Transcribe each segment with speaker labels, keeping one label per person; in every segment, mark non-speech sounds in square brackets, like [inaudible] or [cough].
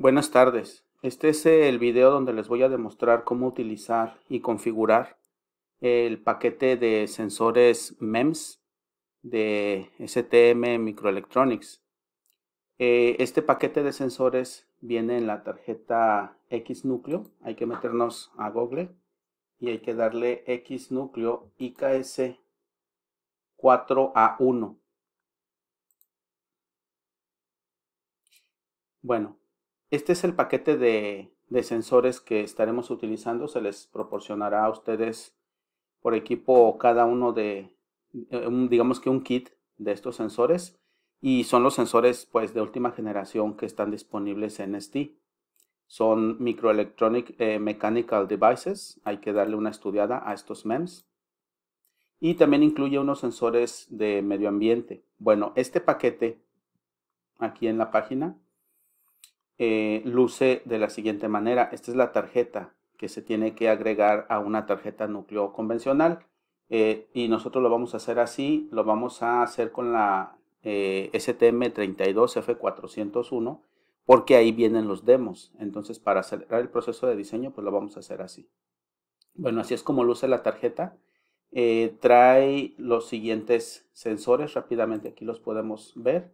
Speaker 1: Buenas tardes. Este es el video donde les voy a demostrar cómo utilizar y configurar el paquete de sensores MEMS de STM Microelectronics. Eh, este paquete de sensores viene en la tarjeta X núcleo. Hay que meternos a Google y hay que darle X núcleo IKS 4A1. Bueno, este es el paquete de, sensores que estaremos utilizando. Se les proporcionará a ustedes por equipo cada uno de, eh, digamos que un kit de estos sensores. Y son los sensores pues de última generación que están disponibles en ST. Son Microelectronic eh, Mechanical Devices. Hay que darle una estudiada a estos MEMS y también incluye unos sensores de medio ambiente. Bueno, este paquete aquí en la página eh, luce de la siguiente manera. Esta es la tarjeta que se tiene que agregar a una tarjeta núcleo convencional. Eh, y nosotros lo vamos a hacer así, lo vamos a hacer con la eh, STM32F401 porque ahí vienen los demos. Entonces para acelerar el proceso de diseño pues lo vamos a hacer así. Bueno, así es como luce la tarjeta. trae los siguientes sensores, rápidamente aquí los podemos ver.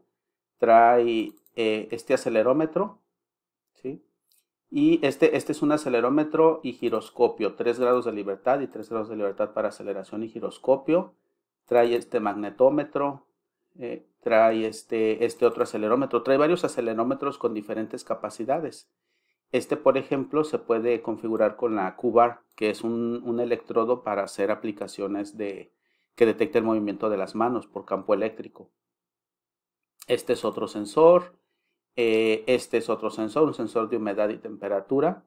Speaker 1: Trae este acelerómetro, y este, este es un acelerómetro y giroscopio, 3 grados de libertad y 3 grados de libertad para aceleración y giroscopio. Trae este magnetómetro, eh, trae este, este otro acelerómetro, trae varios acelerómetros con diferentes capacidades. Este, por ejemplo, se puede configurar con la Cubar, que es un, electrodo para hacer aplicaciones de, que detecte el movimiento de las manos por campo eléctrico. Este es otro sensor. Eh, este es otro sensor, un sensor de humedad y temperatura.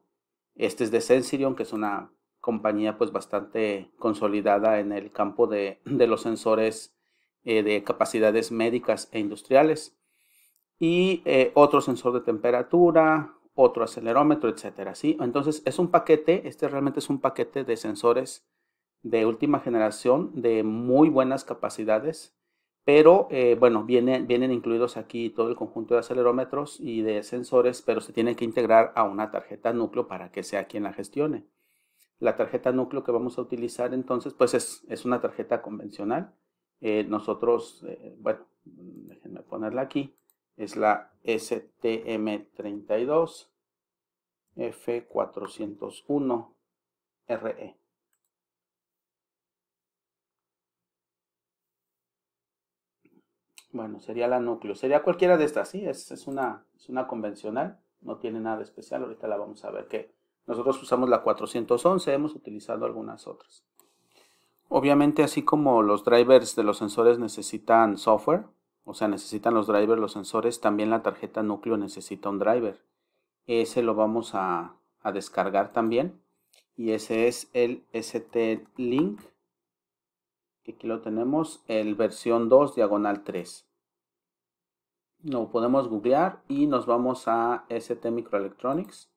Speaker 1: Este es de Sensirion, que es una compañía pues bastante consolidada en el campo de, los sensores eh, de capacidades médicas e industriales. Y eh, otro sensor de temperatura, otro acelerómetro, etcétera. ¿sí? Entonces es un paquete, este realmente es un paquete de sensores de última generación de muy buenas capacidades pero eh, bueno, vienen, incluidos aquí todo el conjunto de acelerómetros y de sensores, pero se tiene que integrar a una tarjeta núcleo para que sea quien la gestione. La tarjeta núcleo que vamos a utilizar entonces, pues es, una tarjeta convencional. Eh, nosotros, eh, bueno, déjenme ponerla aquí, es la STM32 F401 RE. Bueno, sería la núcleo. Sería cualquiera de estas, sí, es, una, es una convencional, no tiene nada especial. Ahorita la vamos a ver que nosotros usamos la 411, hemos utilizado algunas otras. Obviamente, así como los drivers de los sensores necesitan software, o sea, necesitan los drivers, los sensores, también la tarjeta núcleo necesita un driver. Ese lo vamos a, a descargar también. Y ese es el ST-Link aquí lo tenemos, el versión 2 diagonal 3. Lo podemos googlear y nos vamos a ST Microelectronics.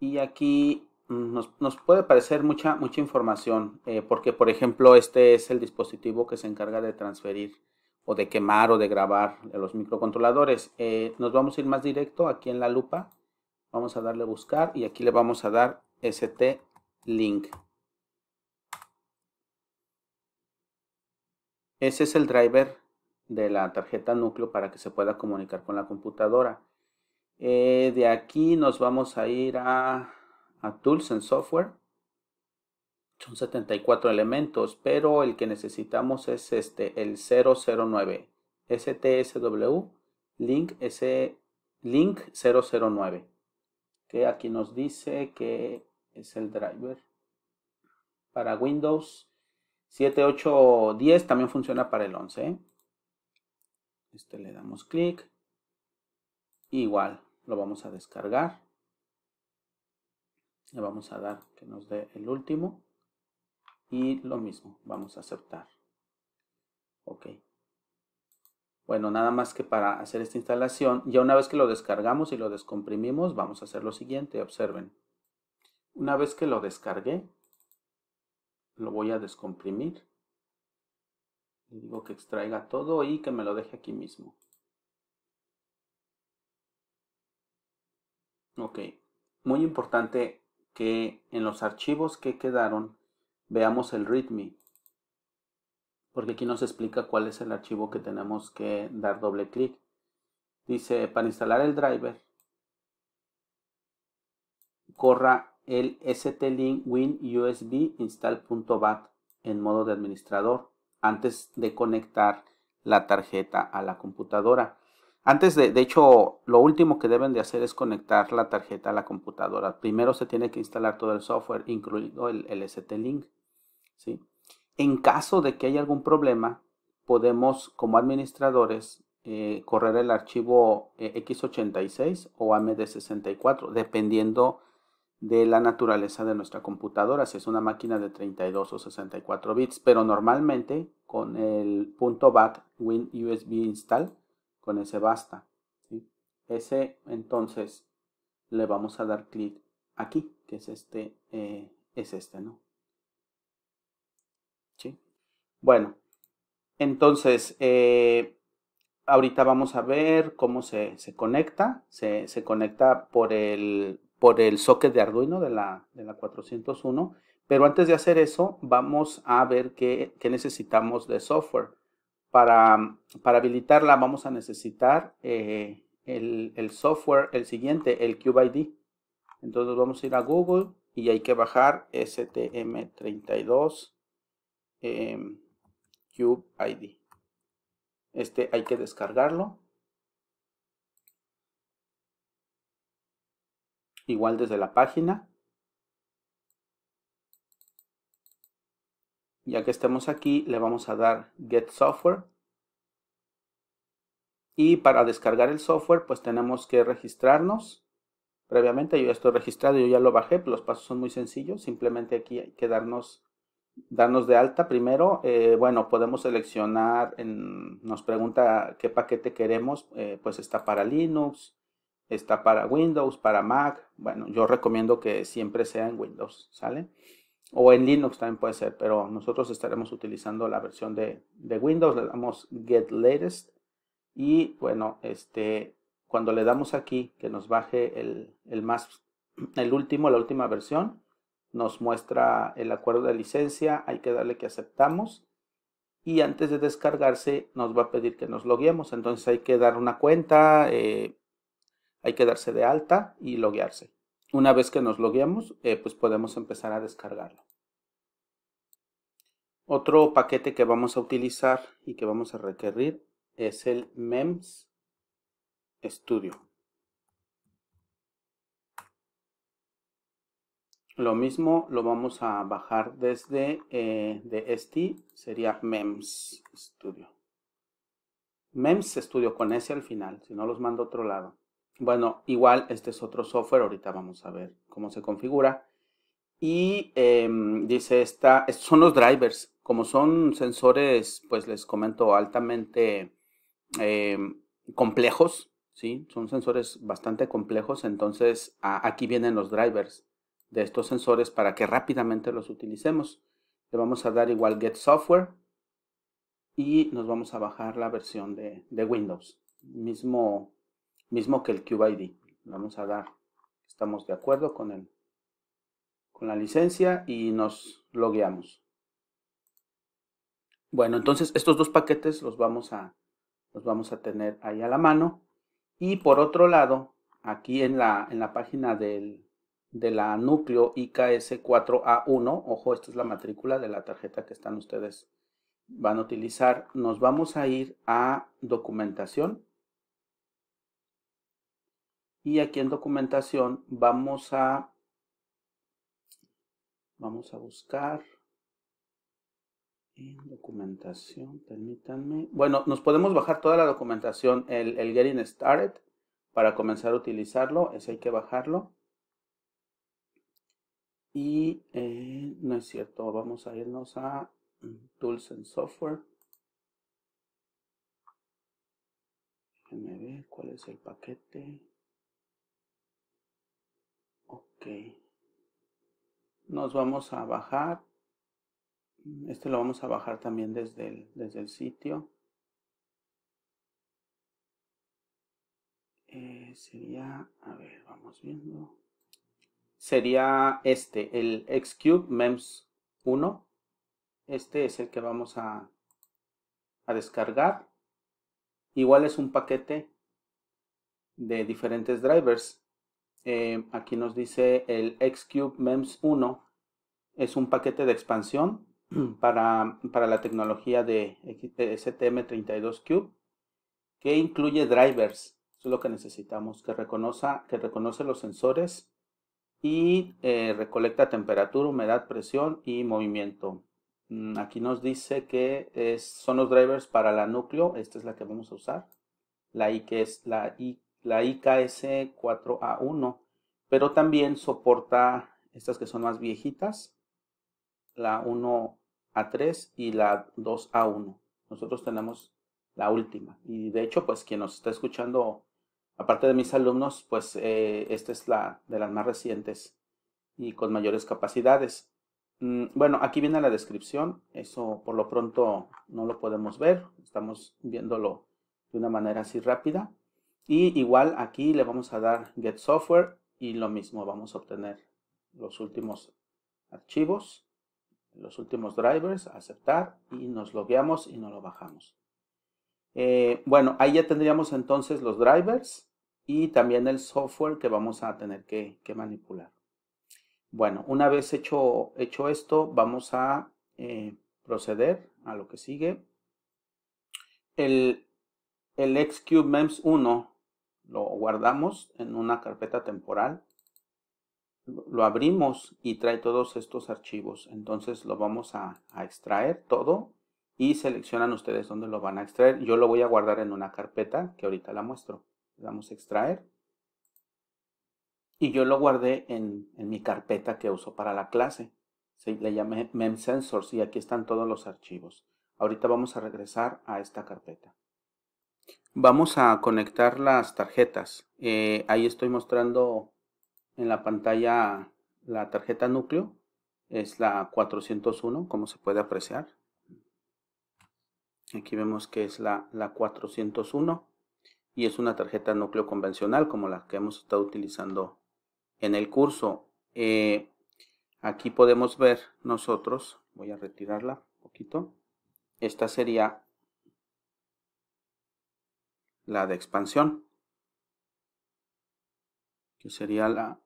Speaker 1: Y aquí mm, nos, puede parecer mucha, mucha información, eh, porque por ejemplo este es el dispositivo que se encarga de transferir o de quemar o de grabar los microcontroladores. Eh, nos vamos a ir más directo aquí en la lupa. Vamos a darle buscar y aquí le vamos a dar ST Link. Ese es el driver de la tarjeta núcleo para que se pueda comunicar con la computadora. Eh, de aquí nos vamos a ir a, a Tools and Software. Son 74 elementos, pero el que necesitamos es este, el 009. STSW Link, S, link 009. Que aquí nos dice que es el driver para Windows 7, 8, 10 también funciona para el 11. ¿eh? Este le damos clic. Igual lo vamos a descargar. Le vamos a dar que nos dé el último. Y lo mismo, vamos a aceptar. Ok. Bueno, nada más que para hacer esta instalación, ya una vez que lo descargamos y lo descomprimimos, vamos a hacer lo siguiente, observen. Una vez que lo descargué, lo voy a descomprimir. Le digo que extraiga todo y que me lo deje aquí mismo. Ok, muy importante que en los archivos que quedaron veamos el README. Porque aquí nos explica cuál es el archivo que tenemos que dar doble clic. Dice, para instalar el driver, corra el ST-Link Win USB install.bat en modo de administrador antes de conectar la tarjeta a la computadora. Antes de, de hecho, lo último que deben de hacer es conectar la tarjeta a la computadora. Primero se tiene que instalar todo el software, incluido el, ST-Link. ¿sí? En caso de que haya algún problema, podemos como administradores eh, correr el archivo eh, x86 o AMD64, dependiendo de la naturaleza de nuestra computadora, si es una máquina de 32 o 64 bits, pero normalmente con el punto .bat win USB install, con ese basta. Ese entonces le vamos a dar clic aquí, que es este, eh, es este, ¿no? ¿Sí? Bueno, entonces, eh, ahorita vamos a ver cómo se, se conecta. se, conecta por el por el socket de Arduino de la, de la 401. Pero antes de hacer eso, vamos a ver qué, necesitamos de software. Para, para, habilitarla vamos a necesitar eh, el, software, el siguiente, el id Entonces vamos a ir a Google y hay que bajar STM32 Cube ID Este hay que descargarlo. igual desde la página. Ya que estemos aquí, le vamos a dar Get Software. Y para descargar el software, pues tenemos que registrarnos. Previamente yo ya estoy registrado, yo ya lo bajé, los pasos son muy sencillos. Simplemente aquí hay que darnos, darnos de alta. Primero, eh, bueno, podemos seleccionar, en, nos pregunta qué paquete queremos, eh, pues está para Linux, está para Windows, para Mac. Bueno, yo recomiendo que siempre sea en Windows, ¿sale? O en Linux también puede ser, pero nosotros estaremos utilizando la versión de, Windows. Le damos Get Latest. Y bueno, este, cuando le damos aquí que nos baje el, el, más, el último, la última versión, nos muestra el acuerdo de licencia. Hay que darle que aceptamos y antes de descargarse nos va a pedir que nos loguemos. Entonces hay que dar una cuenta, eh, hay que darse de alta y loguearse. Una vez que nos logueamos, eh, pues podemos empezar a descargarlo. Otro paquete que vamos a utilizar y que vamos a requerir es el MEMS Studio. Lo mismo lo vamos a bajar desde eh, de este, sería MEMS Studio. MEMS Studio con S al final, si no los mando a otro lado. Bueno, igual este es otro software, ahorita vamos a ver cómo se configura. Y em, dice esta, estos son los drivers. Como son sensores, pues les comento, altamente em, complejos, ¿sí? Son sensores bastante complejos, entonces aquí vienen los drivers de estos sensores para que rápidamente los utilicemos. Le vamos a dar igual Get Software y nos vamos a bajar la versión de, de Windows. Mismo mismo que el CubeID. Vamos a dar, estamos de acuerdo con, el, con la licencia y nos logueamos. Bueno, entonces estos dos paquetes los vamos a, los vamos a tener ahí a la mano. Y por otro lado, aquí en la, en la página del, de la núcleo IKS 4A1, ojo, esta es la matrícula de la tarjeta que están ustedes van a utilizar, nos vamos a ir a documentación y aquí en documentación vamos a vamos a buscar en documentación, permítanme. Bueno, nos podemos bajar toda la documentación, el, Getting Started, para comenzar a utilizarlo, es hay que bajarlo. Y eh, no es cierto, vamos a irnos a mm, Tools and Software. Déjenme ver cuál es el paquete. Nos vamos a bajar. Este lo vamos a bajar también desde el, desde el sitio. Eh, sería, a ver, vamos viendo. Sería este, el Xcube MEMS 1. Este es el que vamos a, a descargar. Igual es un paquete de diferentes drivers. Eh, aquí nos dice el Xcube MEMS 1 es un paquete de expansión [clears throat] para, para la tecnología de STM32Cube que incluye drivers. es lo que necesitamos, que, reconozca, que reconoce los sensores y eh, recolecta temperatura, humedad, presión y movimiento. Mm, aquí nos dice que son los drivers para la núcleo, esta es la que vamos a usar, la I que es la I la IKS 4A1, pero también soporta estas que son más viejitas, la 1A3 y la 2A1. Nosotros tenemos la última. Y de hecho, pues quien nos está escuchando, aparte de mis alumnos, pues eh, esta es la de las más recientes y con mayores capacidades. Mm, bueno, aquí viene la descripción. Eso por lo pronto no lo podemos ver. Estamos viéndolo de una manera así rápida. Y igual aquí le vamos a dar get software y lo mismo, vamos a obtener los últimos archivos, los últimos drivers, aceptar y nos veamos y nos lo bajamos. Eh, bueno, ahí ya tendríamos entonces los drivers y también el software que vamos a tener que, manipular. Bueno, una vez hecho, hecho esto, vamos a eh, proceder a lo que sigue. El, el Xcube MEMS 1 lo guardamos en una carpeta temporal, lo abrimos y trae todos estos archivos. Entonces lo vamos a, extraer todo y seleccionan ustedes dónde lo van a extraer. Yo lo voy a guardar en una carpeta que ahorita la muestro. Le damos a extraer. Y yo lo guardé en, mi carpeta que uso para la clase. Le llamé MemSensors y aquí están todos los archivos. Ahorita vamos a regresar a esta carpeta. Vamos a conectar las tarjetas. Eh, ahí estoy mostrando en la pantalla la tarjeta núcleo. Es la 401, como se puede apreciar. Aquí vemos que es la, la 401 y es una tarjeta núcleo convencional como la que hemos estado utilizando en el curso. Eh, aquí podemos ver nosotros, voy a retirarla un poquito, esta sería la de expansión, que sería la,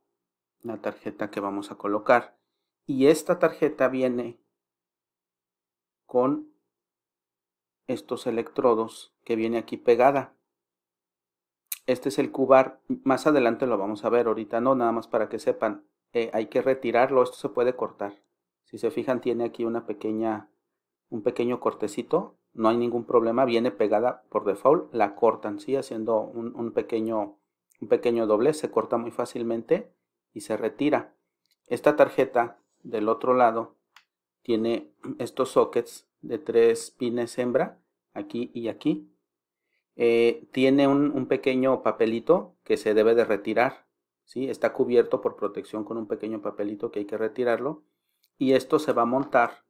Speaker 1: la tarjeta que vamos a colocar. Y esta tarjeta viene con estos electrodos que viene aquí pegada. Este es el cubar, más adelante lo vamos a ver, ahorita no, nada más para que sepan, eh, hay que retirarlo, esto se puede cortar. Si se fijan tiene aquí una pequeña, un pequeño cortecito no hay ningún problema, viene pegada por default, la cortan, haciendo un, pequeño, un pequeño doblez, se corta muy fácilmente y se retira. Esta tarjeta del otro lado tiene [clears throat] estos sockets de tres pines hembra, aquí y aquí. Eh, tiene un, pequeño papelito que se debe de retirar, ¿sí? está cubierto por protección con un pequeño papelito que hay que retirarlo y esto se va a montar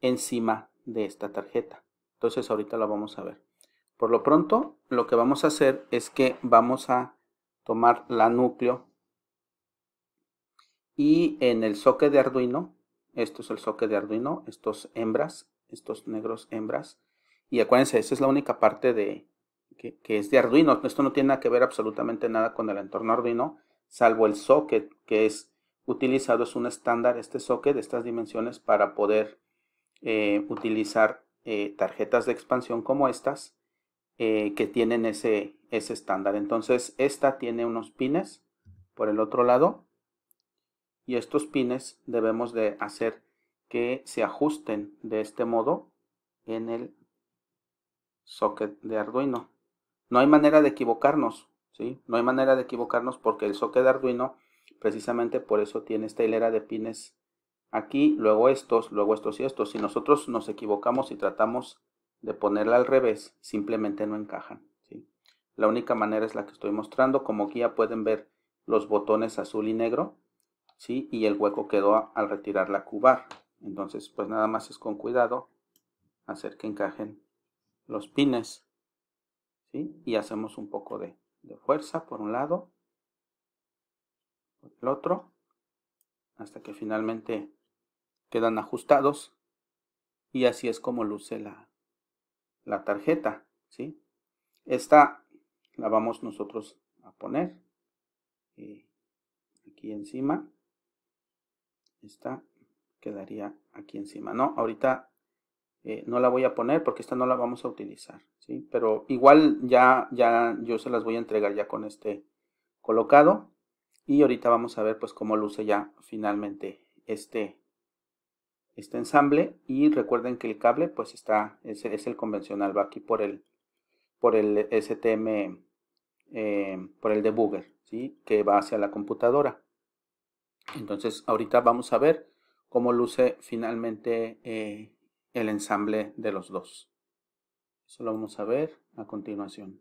Speaker 1: encima de esta tarjeta. Entonces ahorita la vamos a ver. Por lo pronto, lo que vamos a hacer es que vamos a tomar la núcleo y en el soque de Arduino, esto es el soque de Arduino, estos hembras, estos negros hembras, y acuérdense, esa es la única parte de que, es de Arduino, esto no tiene nada que ver absolutamente nada con el entorno Arduino, salvo el socket que es utilizado, es un estándar este socket de estas dimensiones para poder eh, utilizar eh, tarjetas de expansión como estas eh, que tienen ese, ese estándar. Entonces esta tiene unos pines por el otro lado y estos pines debemos de hacer que se ajusten de este modo en el socket de Arduino. No hay manera de equivocarnos, ¿sí? No hay manera de equivocarnos porque el socket de Arduino precisamente por eso tiene esta hilera de pines aquí, luego estos, luego estos y estos. Si nosotros nos equivocamos y tratamos de ponerla al revés, simplemente no encajan. La única manera es la que estoy mostrando. Como guía pueden ver los botones azul y negro, ¿sí? y el hueco quedó al retirar la cubar. Entonces, pues nada más es con cuidado hacer que encajen los pines. ¿sí? Y hacemos un poco de, de fuerza por un lado, por el otro, hasta que finalmente quedan ajustados y así es como luce la, la tarjeta, ¿sí? Esta la vamos nosotros a poner eh, aquí encima. Esta quedaría aquí encima, ¿no? Ahorita eh, no la voy a poner porque esta no la vamos a utilizar, ¿sí? Pero igual ya, ya yo se las voy a entregar ya con este colocado. Y ahorita vamos a ver pues cómo luce ya finalmente este este ensamble y recuerden que el cable pues está es, es el convencional va aquí por el por el STM eh, por el debugger ¿sí? que va hacia la computadora entonces ahorita vamos a ver cómo luce finalmente eh, el ensamble de los dos eso lo vamos a ver a continuación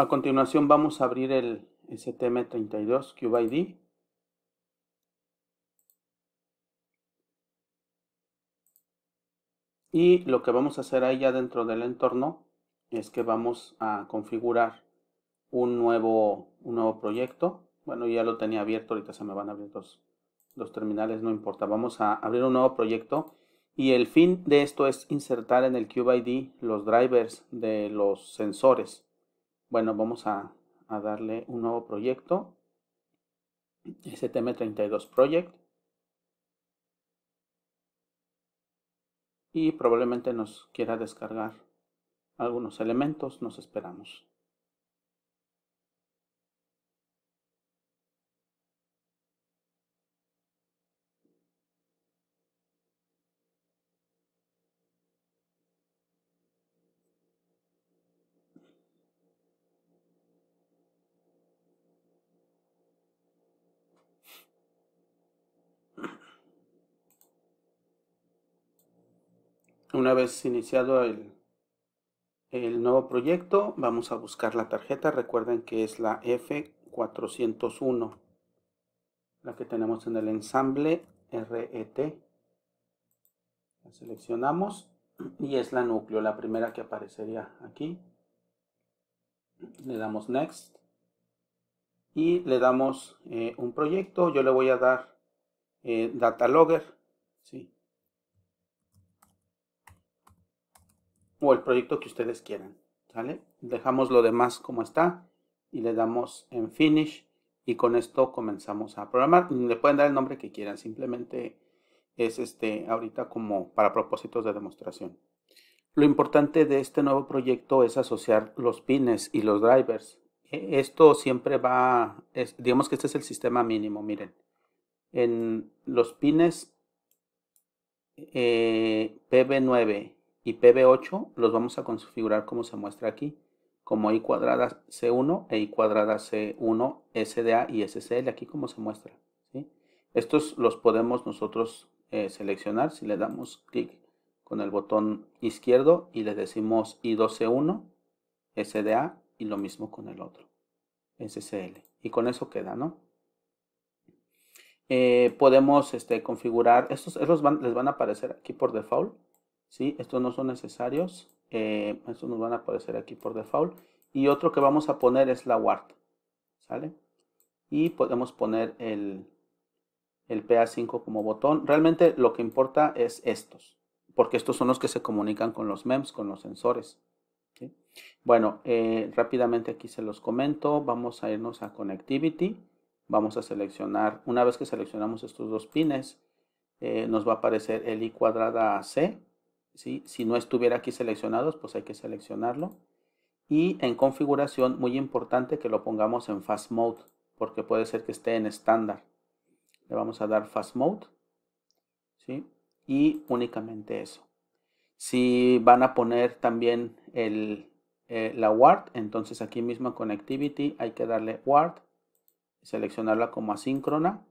Speaker 1: A continuación vamos a abrir el STM32 CubeID. Y lo que vamos a hacer ahí ya dentro del entorno es que vamos a configurar un nuevo, un nuevo proyecto. Bueno, ya lo tenía abierto, ahorita se me van a abrir dos, dos terminales, no importa. Vamos a abrir un nuevo proyecto y el fin de esto es insertar en el CubeID los drivers de los sensores bueno, vamos a, darle un nuevo proyecto, STM32 Project. Y probablemente nos quiera descargar algunos elementos, nos esperamos. Una vez iniciado el, el nuevo proyecto, vamos a buscar la tarjeta. Recuerden que es la F401, la que tenemos en el ensamble RET. La seleccionamos y es la núcleo, la primera que aparecería aquí. Le damos Next y le damos eh, un proyecto. Yo le voy a dar eh, Data Logger. Sí. o el proyecto que ustedes quieran. ¿Sale? Dejamos lo demás como está y le damos en Finish y con esto comenzamos a programar. Le pueden dar el nombre que quieran, simplemente es este ahorita como para propósitos de demostración. Lo importante de este nuevo proyecto es asociar los pines y los drivers. Esto siempre va, digamos que este es el sistema mínimo, miren. En los pines eh, PB9 y PB8 los vamos a configurar como se muestra aquí, como I cuadrada C1 e I cuadrada C1 SDA y SCL, aquí como se muestra. ¿sí? Estos los podemos nosotros eh, seleccionar si le damos clic con el botón izquierdo y le decimos I2C1 SDA y lo mismo con el otro, SCL. Y con eso queda, ¿no? Eh, podemos este, configurar, estos, estos les van a aparecer aquí por default, ¿sí? Estos no son necesarios, eh, estos nos van a aparecer aquí por default. Y otro que vamos a poner es la WART, ¿sale? Y podemos poner el, el PA5 como botón. Realmente lo que importa es estos, porque estos son los que se comunican con los MEMS, con los sensores. Bueno, eh, rápidamente aquí se los comento. Vamos a irnos a Connectivity. Vamos a seleccionar, una vez que seleccionamos estos dos pines, eh, nos va a aparecer el I cuadrada C, si no estuviera aquí seleccionados, pues hay que seleccionarlo. Y en configuración, muy importante que lo pongamos en Fast Mode, porque puede ser que esté en estándar. Le vamos a dar Fast Mode, ¿sí? Y únicamente eso. Si van a poner también el, eh, la WARD, entonces aquí mismo en Connectivity hay que darle WARD, seleccionarla como asíncrona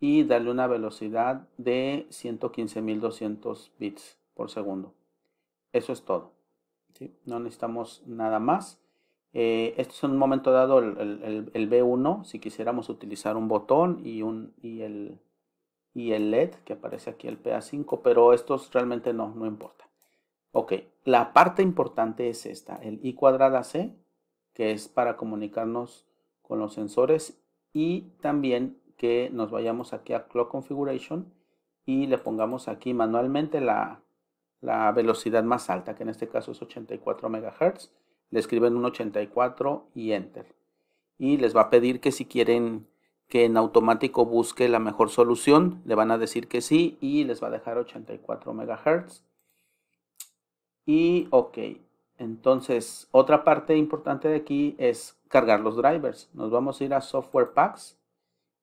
Speaker 1: y darle una velocidad de 115.200 bits segundo. Eso es todo. No necesitamos nada más. Eh, esto es en un momento dado el, el, B1, si quisiéramos utilizar un botón y, un, y, el, y el LED que aparece aquí, el PA5, pero estos realmente no, no importa. Ok, la parte importante es esta, el I cuadrada C, que es para comunicarnos con los sensores y también que nos vayamos aquí a Clock Configuration y le pongamos aquí manualmente la, la velocidad más alta, que en este caso es 84 MHz. Le escriben un 84 y enter. Y les va a pedir que si quieren que en automático busque la mejor solución, le van a decir que sí y les va a dejar 84 MHz. Y ok, entonces otra parte importante de aquí es cargar los drivers. Nos vamos a ir a Software Packs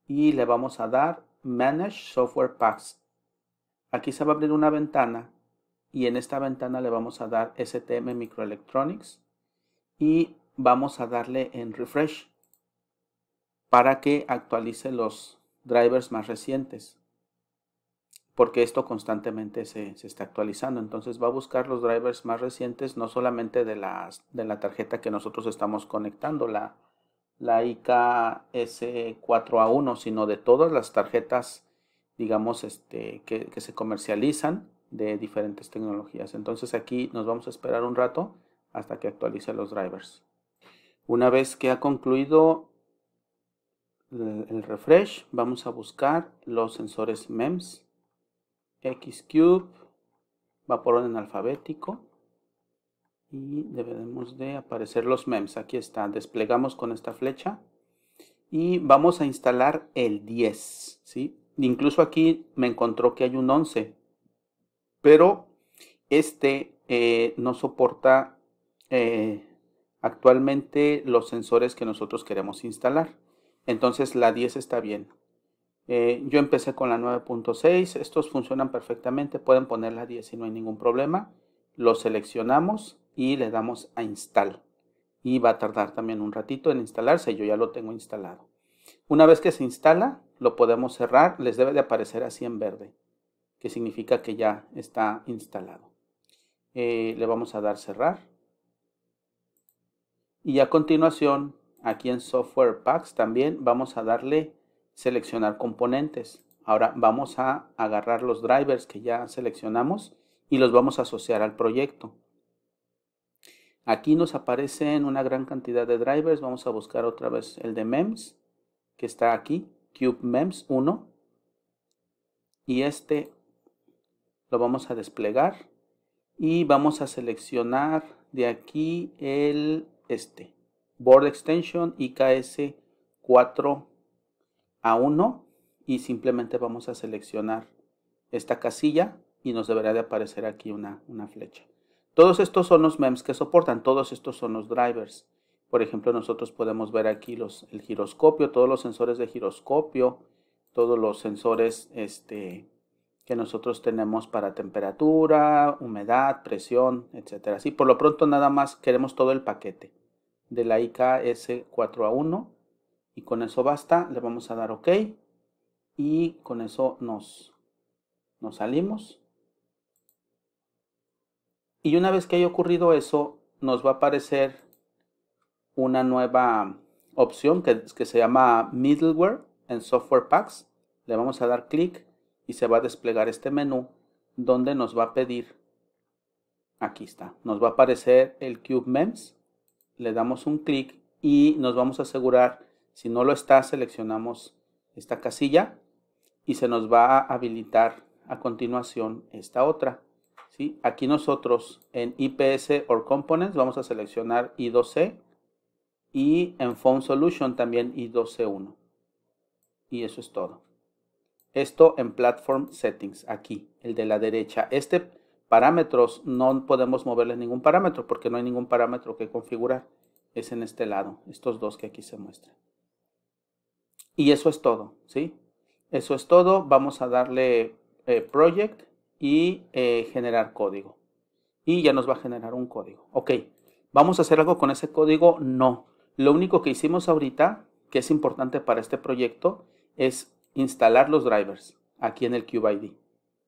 Speaker 1: y le vamos a dar Manage Software Packs. Aquí se va a abrir una ventana y en esta ventana le vamos a dar STM Microelectronics y vamos a darle en refresh para que actualice los drivers más recientes porque esto constantemente se, está actualizando. Entonces va a buscar los drivers más recientes, no solamente de, las, de la tarjeta que nosotros estamos conectando, la, la IKS4A1, sino de todas las tarjetas, digamos, este, que se comercializan de diferentes tecnologías. Entonces aquí nos vamos a esperar un rato hasta que actualice los drivers. Una vez que ha concluido el refresh, vamos a buscar los sensores MEMS, Xcube, por orden alfabético y debemos de aparecer los MEMS. Aquí está, desplegamos con esta flecha y vamos a instalar el 10. ¿sí? Incluso aquí me encontró que hay un 11, pero este eh, no soporta eh, actualmente los sensores que nosotros queremos instalar. Entonces la 10 está bien. Eh, yo empecé con la 9.6, estos funcionan perfectamente, pueden poner la 10 y no hay ningún problema. Lo seleccionamos y le damos a install. Y va a tardar también un ratito en instalarse, yo ya lo tengo instalado. Una vez que se instala, lo podemos cerrar, les debe de aparecer así en verde que significa que ya está instalado. Eh, le vamos a dar cerrar. Y a continuación, aquí en Software Packs también vamos a darle seleccionar componentes. Ahora vamos a agarrar los drivers que ya seleccionamos y los vamos a asociar al proyecto. Aquí nos aparecen una gran cantidad de drivers. Vamos a buscar otra vez el de MEMS, que está aquí, Cube MEMS 1. Y este lo vamos a desplegar y vamos a seleccionar de aquí el este board extension IKS 4 a 1 y simplemente vamos a seleccionar esta casilla y nos deberá de aparecer aquí una, una flecha. Todos estos son los MEMS que soportan, todos estos son los drivers. Por ejemplo, nosotros podemos ver aquí los, el giroscopio, todos los sensores de giroscopio, todos los sensores este, que nosotros tenemos para temperatura, humedad, presión, etcétera. Así por lo pronto nada más queremos todo el paquete de la IKS 4A1 y con eso basta, le vamos a dar OK y con eso nos, nos salimos. Y una vez que haya ocurrido eso, nos va a aparecer una nueva opción que, que se llama Middleware en Software Packs. Le vamos a dar clic y se va a desplegar este menú donde nos va a pedir, aquí está, nos va a aparecer el Cube Mems, le damos un clic y nos vamos a asegurar, si no lo está, seleccionamos esta casilla y se nos va a habilitar a continuación esta otra. ¿sí? Aquí nosotros en IPS or Components vamos a seleccionar I2C y en Phone Solution también I2C1. Y eso es todo. Esto en Platform Settings, aquí, el de la derecha. Este parámetros, no podemos moverle ningún parámetro porque no hay ningún parámetro que configurar. Es en este lado, estos dos que aquí se muestran. Y eso es todo, ¿sí? Eso es todo. Vamos a darle eh, Project y eh, generar código. Y ya nos va a generar un código. Ok, ¿vamos a hacer algo con ese código? No. Lo único que hicimos ahorita, que es importante para este proyecto, es instalar los drivers aquí en el ID.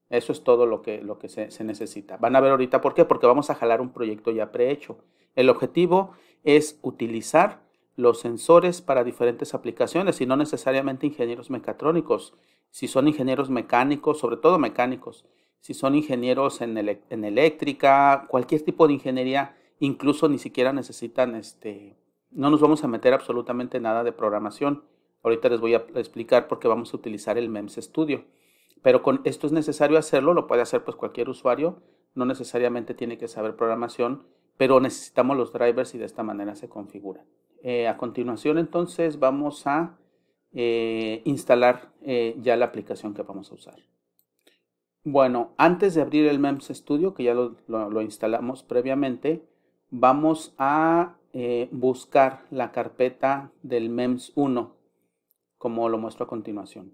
Speaker 1: Eso es todo lo que, lo que se, se, necesita. Van a ver ahorita por qué, porque vamos a jalar un proyecto ya prehecho. El objetivo es utilizar los sensores para diferentes aplicaciones y no necesariamente ingenieros mecatrónicos. Si son ingenieros mecánicos, sobre todo mecánicos, si son ingenieros en, en eléctrica, cualquier tipo de ingeniería, incluso ni siquiera necesitan, este, no nos vamos a meter absolutamente nada de programación Ahorita les voy a explicar por qué vamos a utilizar el MEMS Studio. Pero con esto es necesario hacerlo, lo puede hacer pues cualquier usuario, no necesariamente tiene que saber programación, pero necesitamos los drivers y de esta manera se configura. Eh, a continuación entonces vamos a eh, instalar eh, ya la aplicación que vamos a usar. Bueno, antes de abrir el MEMS Studio, que ya lo, lo instalamos previamente, vamos a buscar la carpeta del MEMS 1 como lo muestro a continuación.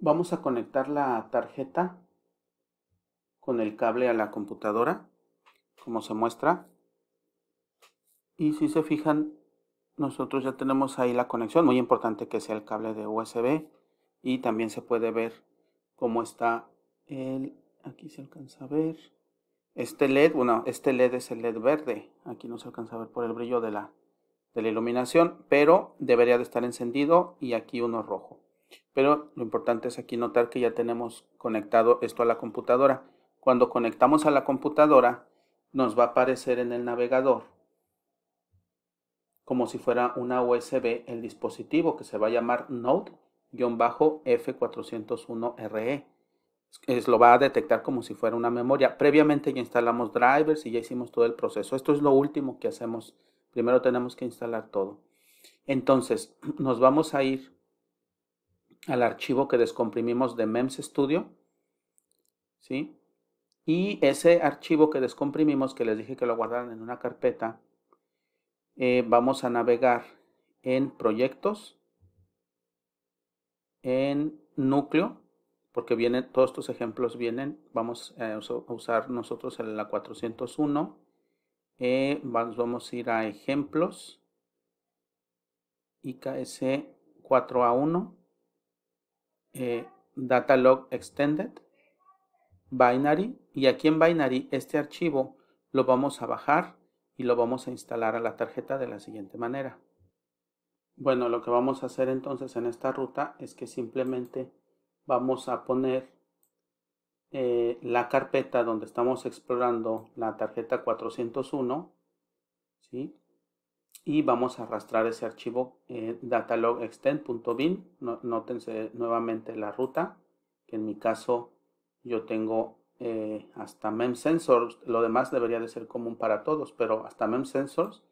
Speaker 1: Vamos a conectar la tarjeta con el cable a la computadora, como se muestra. Y si se fijan, nosotros ya tenemos ahí la conexión, muy importante que sea el cable de USB y también se puede ver cómo está el, aquí se alcanza a ver, este LED, bueno, este LED es el LED verde, aquí no se alcanza a ver por el brillo de la, de la iluminación, pero debería de estar encendido y aquí uno rojo. Pero lo importante es aquí notar que ya tenemos conectado esto a la computadora. Cuando conectamos a la computadora, nos va a aparecer en el navegador como si fuera una USB el dispositivo que se va a llamar Node-F401RE. Es, lo va a detectar como si fuera una memoria. Previamente ya instalamos drivers y ya hicimos todo el proceso. Esto es lo último que hacemos Primero tenemos que instalar todo. Entonces, [clears throat] nos vamos a ir al archivo que descomprimimos de MEMS Studio. ¿Sí? Y ese archivo que descomprimimos, que les dije que lo guardaran en una carpeta, eh, vamos a navegar en proyectos, en núcleo, porque vienen, todos estos ejemplos vienen, vamos a usar nosotros la 401 eh, vamos a ir a ejemplos. IKS 4A1. Eh, data log extended. Binary. Y aquí en binary este archivo lo vamos a bajar y lo vamos a instalar a la tarjeta de la siguiente manera. Bueno, lo que vamos a hacer entonces en esta ruta es que simplemente vamos a poner eh, la carpeta donde estamos explorando la tarjeta 401 ¿sí? y vamos a arrastrar ese archivo eh, datalogextend.bin. nótense nuevamente la ruta, que en mi caso yo tengo eh, hasta memsensors, lo demás debería de ser común para todos, pero hasta memsensors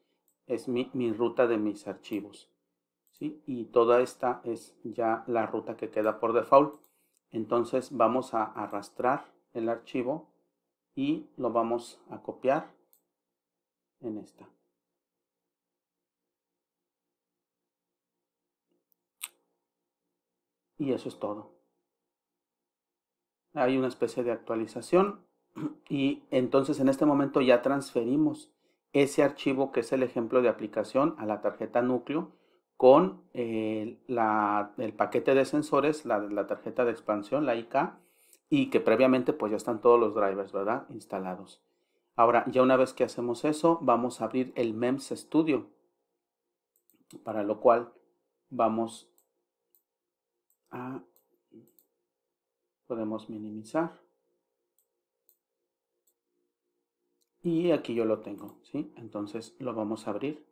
Speaker 1: es mi, mi ruta de mis archivos. ¿sí? Y toda esta es ya la ruta que queda por default. Entonces vamos a arrastrar el archivo y lo vamos a copiar en esta. Y eso es todo. Hay una especie de actualización [clears throat] y entonces en este momento ya transferimos ese archivo que es el ejemplo de aplicación a la tarjeta núcleo con eh, el paquete de sensores, la, la, tarjeta de expansión, la IK, y que previamente pues ya están todos los drivers, ¿verdad? Instalados. Ahora, ya una vez que hacemos eso, vamos a abrir el MEMS Studio, para lo cual vamos a... Podemos minimizar. Y aquí yo lo tengo, ¿sí? Entonces lo vamos a abrir.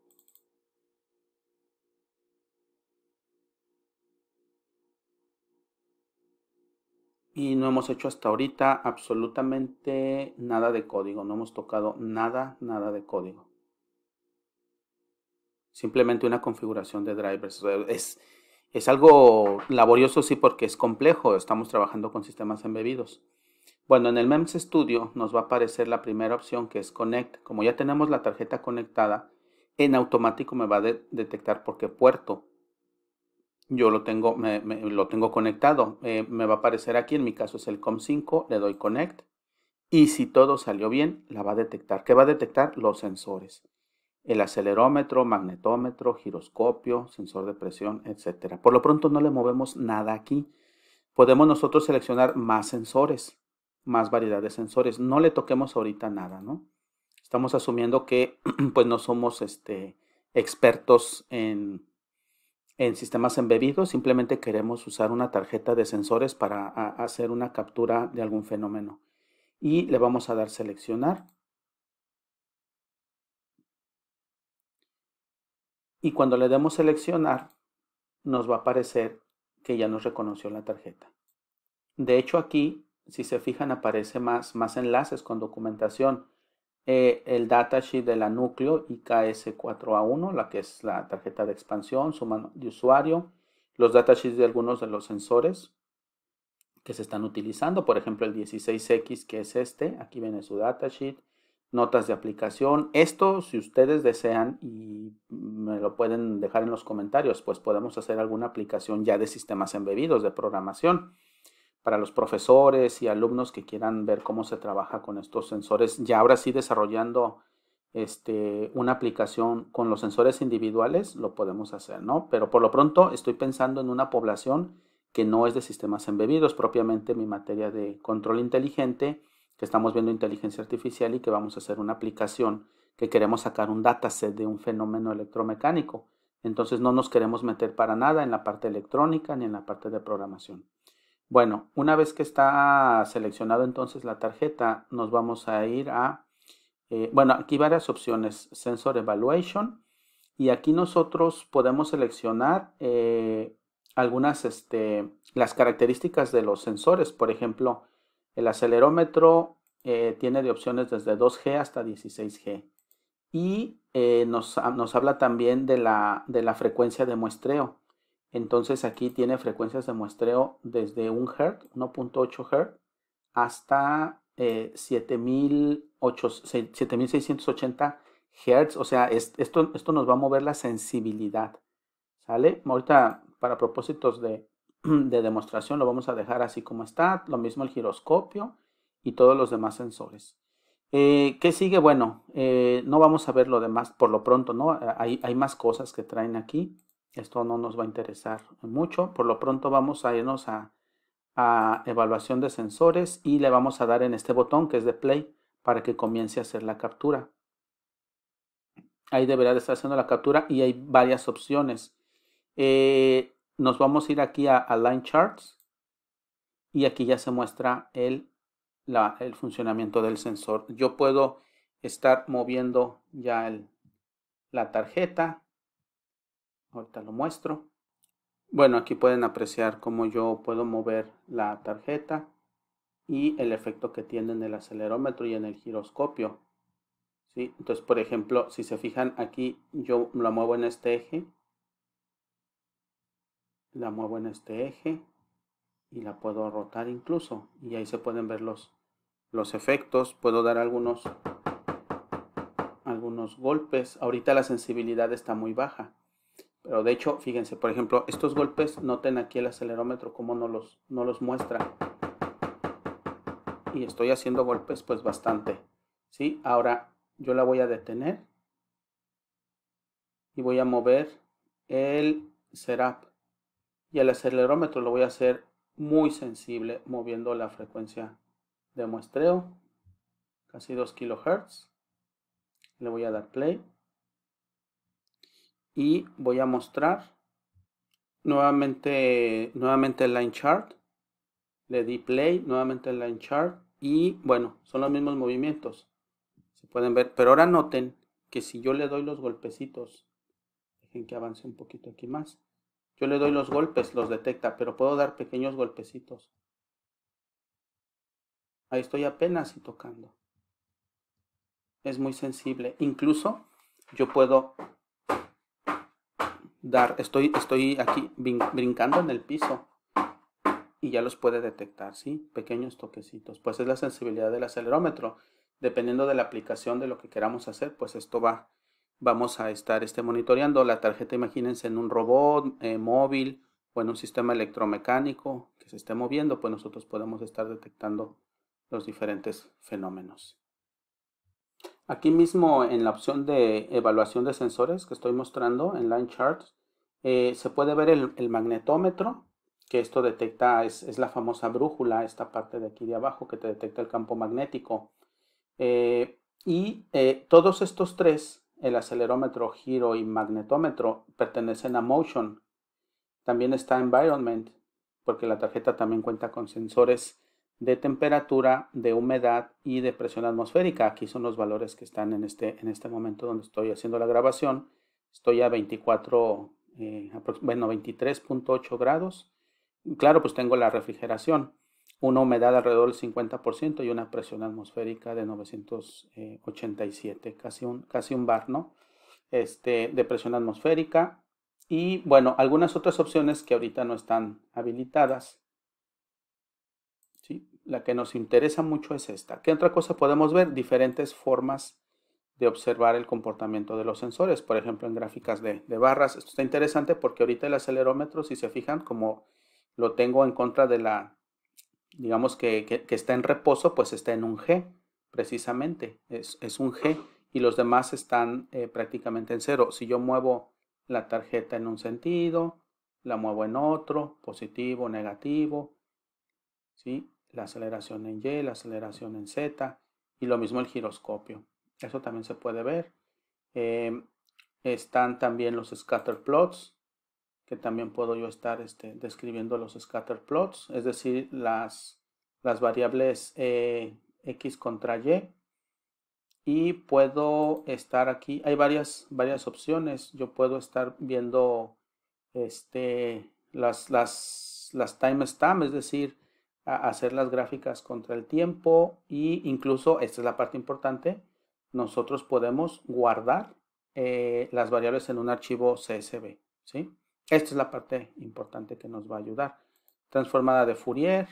Speaker 1: y no hemos hecho hasta ahorita absolutamente nada de código, no hemos tocado nada, nada de código. Simplemente una configuración de drivers. Es, es algo laborioso, sí, porque es complejo, estamos trabajando con sistemas embebidos. Bueno, en el MEMS Studio nos va a aparecer la primera opción que es Connect. Como ya tenemos la tarjeta conectada, en automático me va a detectar por qué puerto yo lo tengo, lo tengo conectado. Eh, me va a aparecer aquí, en mi caso es el COM5, le doy Connect. Y si todo salió bien, la va a detectar. ¿Qué va a detectar? Los sensores. El acelerómetro, magnetómetro, giroscopio, sensor de presión, etc. Por lo pronto no le movemos nada aquí. Podemos nosotros seleccionar más sensores, más variedad de sensores. No le toquemos ahorita nada, ¿no? Estamos asumiendo que [clears throat] pues no somos este, expertos en, en sistemas embebidos simplemente queremos usar una tarjeta de sensores para ah, hacer una captura de algún fenómeno. Y le vamos a dar seleccionar. Y cuando le demos seleccionar, nos va a aparecer que ya nos reconoció la tarjeta. De hecho aquí, si se fijan, aparece más, más enlaces con documentación. Eh, el datasheet de la núcleo IKS4A1, la que es la tarjeta de expansión, su mano de usuario, los datasheets de algunos de los sensores que se están utilizando, por ejemplo el 16X que es este, aquí viene su datasheet, notas de aplicación. Esto, si ustedes desean y me lo pueden dejar en los comentarios, pues podemos hacer alguna aplicación ya de sistemas embebidos de programación para los profesores y alumnos que quieran ver cómo se trabaja con estos sensores, ya ahora sí desarrollando este, una aplicación con los sensores individuales, lo podemos hacer, ¿no? Pero por lo pronto estoy pensando en una población que no es de sistemas embebidos, propiamente mi materia de control inteligente, que estamos viendo inteligencia artificial y que vamos a hacer una aplicación que queremos sacar un dataset de un fenómeno electromecánico. Entonces no nos queremos meter para nada en la parte electrónica ni en la parte de programación. Bueno, una vez que está seleccionado entonces la tarjeta, nos vamos a ir a, eh, bueno, aquí varias opciones, Sensor Evaluation, y aquí nosotros podemos seleccionar eh, algunas, este, las características de los sensores. Por ejemplo, el acelerómetro eh, tiene de opciones desde 2G hasta 16G. Y nos, habla también de de la frecuencia de muestreo. Entonces aquí tiene frecuencias de muestreo desde 1 Hz, 1.8 Hz, hasta eh, 7680 Hz. O sea, esto, esto nos va a mover la sensibilidad. ¿Sale? Ahorita, para propósitos de, [clears throat] de demostración, lo vamos a dejar así como está. Lo mismo el giroscopio y todos los demás sensores. Eh, ¿Qué sigue? Bueno, eh, no vamos a ver lo demás por lo pronto, ¿no? Hay, hay más cosas que traen aquí. Esto no nos va a interesar mucho. Por lo pronto vamos a irnos a, evaluación de sensores y le vamos a dar en este botón que es de play para que comience a hacer la captura. Ahí deberá de estar haciendo la captura y hay varias opciones. Eh, nos vamos a ir aquí a, Line Charts y aquí ya se muestra el, funcionamiento del sensor. Yo puedo estar moviendo ya la tarjeta Ahorita lo muestro. Bueno, aquí pueden apreciar cómo yo puedo mover la tarjeta y el efecto que tiene en el acelerómetro y en el giroscopio. ¿Sí? Entonces, por ejemplo, si se fijan aquí, yo la muevo en este eje, la muevo en este eje y la puedo rotar incluso. Y ahí se pueden ver los, los efectos. Puedo dar algunos, algunos golpes. Ahorita la sensibilidad está muy baja. Pero de hecho, fíjense, por ejemplo, estos golpes, noten aquí el acelerómetro cómo no los, no los muestra. Y estoy haciendo golpes pues bastante. ¿sí? Ahora yo la voy a detener. Y voy a mover el setup. Y el acelerómetro lo voy a hacer muy sensible moviendo la frecuencia de muestreo. Casi 2 kHz. Le voy a dar play y voy a mostrar nuevamente, nuevamente el line chart. Le di play, nuevamente el line chart y bueno, son los mismos movimientos. Se pueden ver, pero ahora noten que si yo le doy los golpecitos, dejen que avance un poquito aquí más. Yo le doy los golpes, los detecta, pero puedo dar pequeños golpecitos. Ahí estoy apenas y tocando. Es muy sensible. Incluso yo puedo dar, estoy, estoy aquí brincando en el piso y ya los puede detectar, ¿sí? Pequeños toquecitos. Pues es la sensibilidad del acelerómetro. Dependiendo de la aplicación de lo que queramos hacer, pues esto va, vamos a estar este, monitoreando. La tarjeta, imagínense, en un robot eh, móvil o en un sistema electromecánico que se esté moviendo, pues nosotros podemos estar detectando los diferentes fenómenos. Aquí mismo en la opción de evaluación de sensores que estoy mostrando en Line Chart, eh, se puede ver el, magnetómetro, que esto detecta, es, la famosa brújula, esta parte de aquí de abajo que te detecta el campo magnético. Eh, y eh, todos estos tres, el acelerómetro, giro y magnetómetro, pertenecen a Motion. También está Environment, porque la tarjeta también cuenta con sensores de temperatura, de humedad y de presión atmosférica. Aquí son los valores que están en este, en este momento donde estoy haciendo la grabación. Estoy a 24, eh, bueno, 23.8 grados. Claro, pues tengo la refrigeración, una humedad alrededor del 50% y una presión atmosférica de 987, eh, casi un, casi un bar, ¿no? Este, de presión atmosférica. Y bueno, algunas otras opciones que ahorita no están habilitadas la que nos interesa mucho es esta. ¿Qué otra cosa podemos ver? Diferentes formas de observar el comportamiento de los sensores, por ejemplo en gráficas de, de, barras. Esto está interesante porque ahorita el acelerómetro, si se fijan, como lo tengo en contra de la, digamos que, que, está en reposo, pues está en un G, precisamente, es, es un G y los demás están eh, prácticamente en cero. Si yo muevo la tarjeta en un sentido, la muevo en otro, positivo, negativo, ¿sí? la aceleración en Y, la aceleración en Z y lo mismo el giroscopio. Eso también se puede ver. Em, están también los scatter plots, que también puedo yo estar este, describiendo los scatter plots, es decir, las, las variables eh, X contra Y. Y puedo estar aquí, hay varias, varias opciones. Yo puedo estar viendo este, las, las, las es decir, hacer las gráficas contra el tiempo e incluso, esta es la parte importante, nosotros podemos guardar eh, las variables en un archivo CSV. ¿sí? Esta es la parte importante que nos va a ayudar. Transformada de Fourier.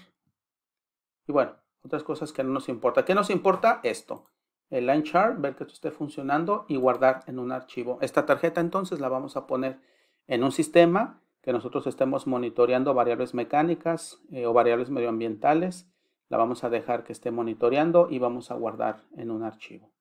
Speaker 1: Y bueno, otras cosas que no nos importa. ¿Qué nos importa? Esto. El line chart, ver que esto esté funcionando y guardar en un archivo. Esta tarjeta entonces la vamos a poner en un sistema que nosotros estemos monitoreando variables mecánicas eh, o variables medioambientales. La vamos a dejar que esté monitoreando y vamos a guardar en un archivo.